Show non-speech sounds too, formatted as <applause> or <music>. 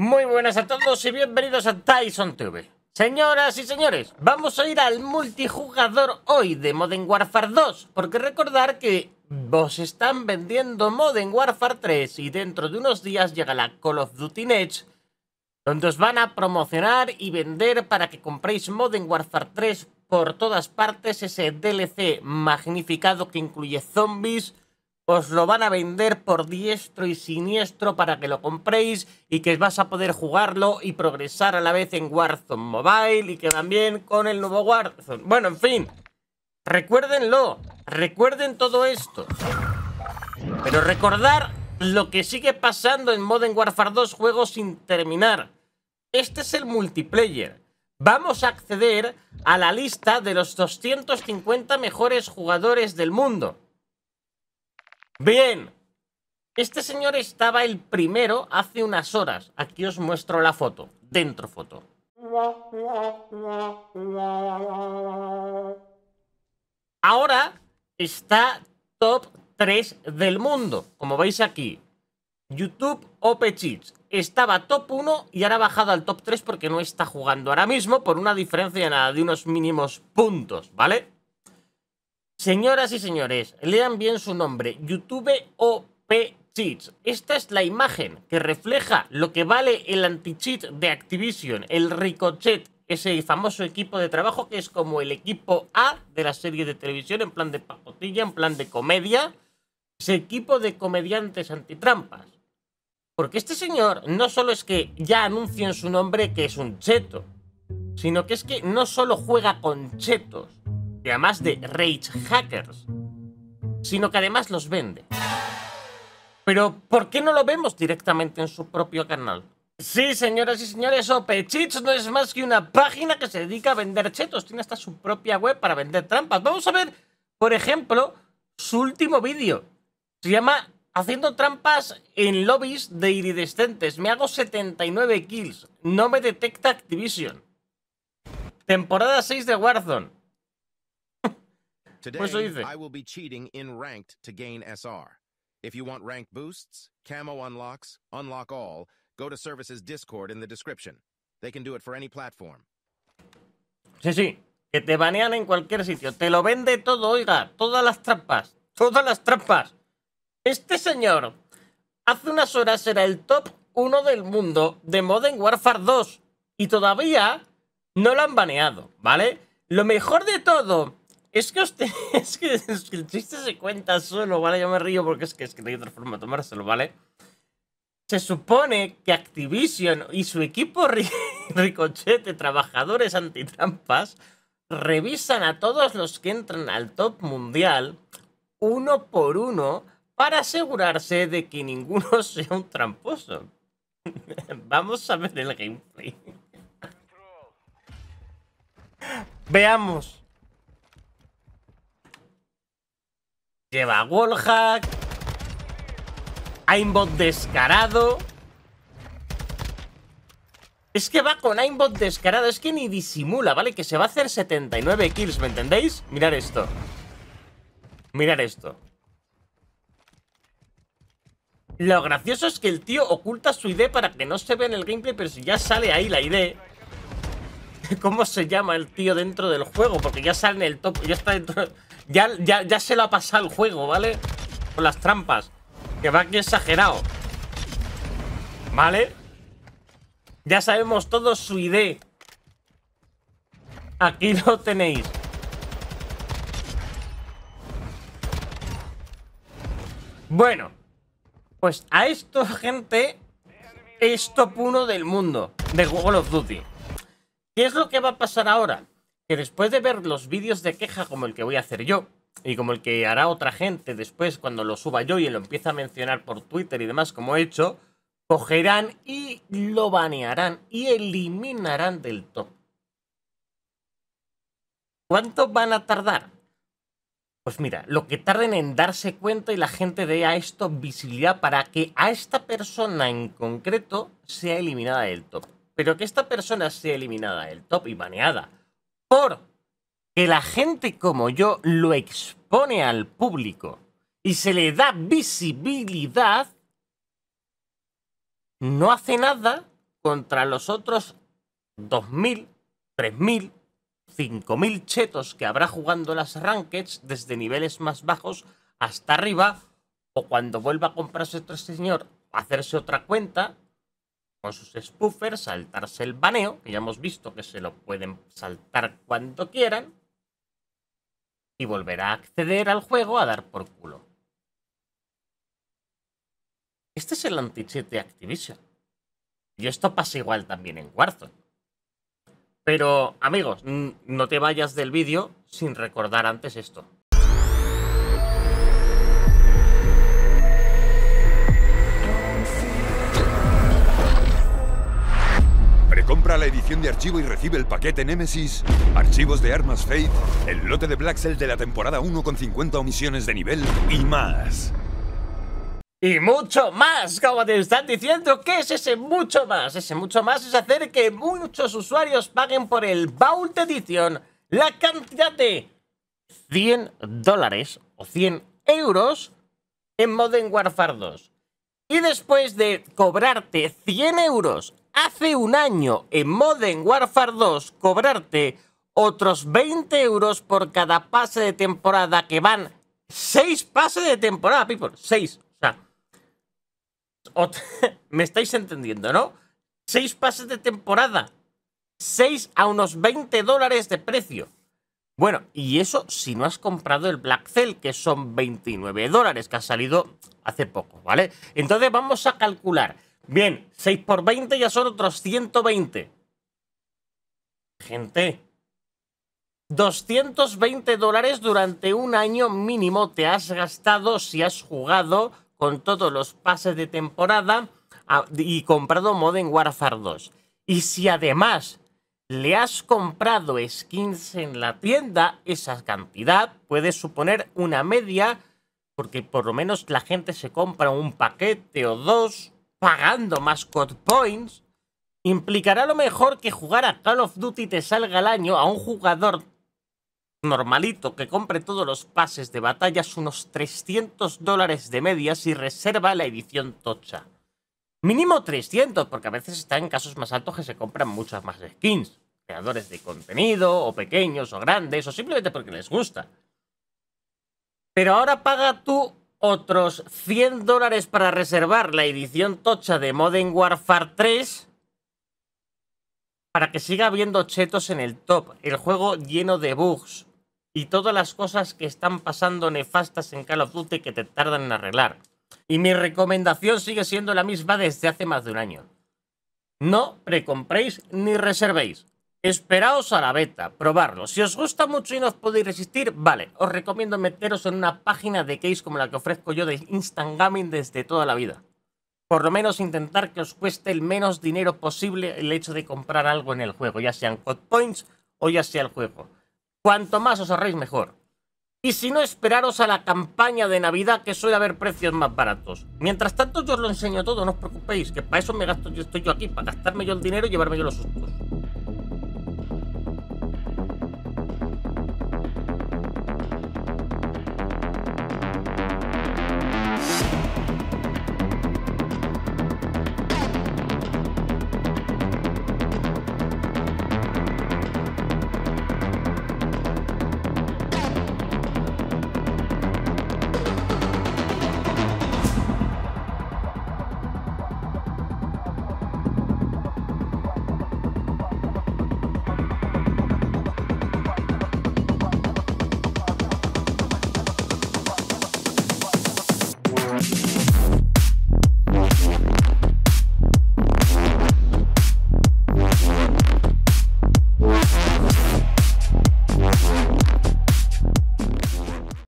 Muy buenas a todos y bienvenidos a Tyson Señoras y señores, vamos a ir al multijugador hoy de Modern Warfare 2, porque recordar que vos están vendiendo Modern Warfare 3 y dentro de unos días llega la Call of Duty Next, donde os van a promocionar y vender para que compréis Modern Warfare 3 por todas partes ese DLC magnificado que incluye zombies, os lo van a vender por diestro y siniestro para que lo compréis y que vas a poder jugarlo y progresar a la vez en Warzone Mobile y que también con el nuevo Warzone. Bueno, en fin, recuérdenlo, recuerden todo esto. Pero recordar lo que sigue pasando en Modern Warfare 2 juegos sin terminar. Este es el multiplayer. Vamos a acceder a la lista de los 250 mejores jugadores del mundo. Bien, este señor estaba el primero hace unas horas. Aquí os muestro la foto, dentro foto. Ahora está top 3 del mundo, como veis aquí. YouTube OP Estaba top 1 y ahora ha bajado al top 3 porque no está jugando ahora mismo por una diferencia de unos mínimos puntos, ¿vale? Señoras y señores, lean bien su nombre, YouTube OP Cheats. Esta es la imagen que refleja lo que vale el anti-cheat de Activision, el Ricochet, ese famoso equipo de trabajo que es como el equipo A de la serie de televisión en plan de pacotilla, en plan de comedia, ese equipo de comediantes antitrampas. Porque este señor no solo es que ya anuncia en su nombre que es un cheto, sino que es que no solo juega con chetos, además de rage hackers, sino que además los vende. Pero, ¿por qué no lo vemos directamente en su propio canal? Sí, señoras y señores, Opechits no es más que una página que se dedica a vender chetos. Tiene hasta su propia web para vender trampas. Vamos a ver, por ejemplo, su último vídeo. Se llama Haciendo trampas en lobbies de iridescentes. Me hago 79 kills. No me detecta Activision. Temporada 6 de Warzone. Today, I will be cheating in ranked to gain SR. If you want ranked boosts, camo unlocks, unlock all, go to services Discord in the description. They can do it for any platform. Sí, sí, que te banean en cualquier sitio. Te lo vende todo, oiga, todas las trampas, todas las trampas. Este señor hace unas horas era el top 1 del mundo de Modern Warfare 2 y todavía no lo han baneado, ¿vale? Lo mejor de todo es que usted, <laughs> es que, el chiste se cuenta solo, ¿vale? Yo me río porque es que, es no hay otra forma de tomárselo, ¿vale? Se supone que Activision y su equipo <laughs> ricochete, trabajadores antitrampas, revisan a todos los que entran al top mundial uno por uno para asegurarse de que ninguno <laughs> sea un tramposo. Vamos a ver el gameplay. Veamos. Lleva wallhack. Aimbot descarado. Es que va con aimbot descarado, es que ni disimula, ¿vale? Que se va a hacer 79 kills, ¿me entendéis? Mirad esto. mirad esto. Lo gracioso es que el tío oculta su ID para que no se vea en el gameplay, pero si ya sale ahí la ID cómo se llama el tío dentro del juego, porque ya sale en el top, ya está dentro, ya, ya, se lo ha pasado el juego, ¿vale? Con las trampas, que va aquí exagerado, ¿vale? Ya sabemos todo su ID. Aquí lo tenéis. Bueno, pues a esto, gente, es top 1 del mundo de Call of Duty. ¿Qué es lo que va a pasar ahora? Que después de ver los vídeos de queja como el que voy a hacer yo, y como el que hará otra gente después cuando lo suba yo y lo empiece a mencionar por Twitter y demás como he hecho, cogerán y lo banearán y eliminarán del top. ¿Cuánto van a tardar? Pues mira, lo que tarden en darse cuenta y la gente dé a esto visibilidad para que a esta persona en concreto sea eliminada del top pero que esta persona sea eliminada del top y baneada por que la gente como yo lo expone al público y se le da visibilidad, no hace nada contra los otros 2.000, 3.000, 5.000 chetos que habrá jugando las rankings desde niveles más bajos hasta arriba, o cuando vuelva a comprarse otro señor, hacerse otra cuenta, con sus spoofers, saltarse el baneo, que ya hemos visto que se lo pueden saltar cuando quieran, y volver a acceder al juego a dar por culo. Este es el anti-cheat de Activision. Y esto pasa igual también en Warzone. Pero, amigos, no te vayas del vídeo sin recordar antes esto. Compra la edición de archivo y recibe el paquete Nemesis, archivos de armas Faith... el lote de Black Cell de la temporada 1 con 50 omisiones de nivel y más. Y mucho más, como te están diciendo, ¿qué es ese mucho más? Ese mucho más es hacer que muchos usuarios paguen por el Vault Edition la cantidad de 100 dólares o 100 euros en Modern Warfare 2. Y después de cobrarte 100 euros hace un año en Modern Warfare 2 cobrarte otros 20 euros por cada pase de temporada que van 6 pases de temporada, people, 6. O sea, <laughs> me estáis entendiendo, ¿no? 6 pases de temporada. 6 a unos 20 dólares de precio. Bueno, y eso si no has comprado el Black Cell, que son 29 dólares, que ha salido hace poco, ¿vale? Entonces vamos a calcular Bien, 6 por 20 ya son otros 120. Gente, 220 dólares durante un año mínimo te has gastado si has jugado con todos los pases de temporada ah, y comprado Modern Warfare 2. Y si además le has comprado skins en la tienda, esa cantidad puede suponer una media, porque por lo menos la gente se compra un paquete o dos pagando más code points, implicará lo mejor que jugar a Call of Duty te salga al año a un jugador normalito que compre todos los pases de batallas unos 300 dólares de medias y reserva la edición tocha. Mínimo 300, porque a veces está en casos más altos que se compran muchas más skins. Creadores de contenido, o pequeños, o grandes, o simplemente porque les gusta. Pero ahora paga tú otros 100 dólares para reservar la edición tocha de Modern Warfare 3 para que siga habiendo chetos en el top, el juego lleno de bugs y todas las cosas que están pasando nefastas en Call of Duty que te tardan en arreglar. Y mi recomendación sigue siendo la misma desde hace más de un año. No precompréis ni reservéis. Esperaos a la beta, probarlo. Si os gusta mucho y no os podéis resistir, vale, os recomiendo meteros en una página de case como la que ofrezco yo de Instant Gaming desde toda la vida. Por lo menos intentar que os cueste el menos dinero posible el hecho de comprar algo en el juego, ya sean hot points o ya sea el juego. Cuanto más os ahorréis, mejor. Y si no, esperaros a la campaña de Navidad que suele haber precios más baratos. Mientras tanto, yo os lo enseño todo, no os preocupéis, que para eso me gasto, yo estoy yo aquí, para gastarme yo el dinero y llevarme yo los sustos.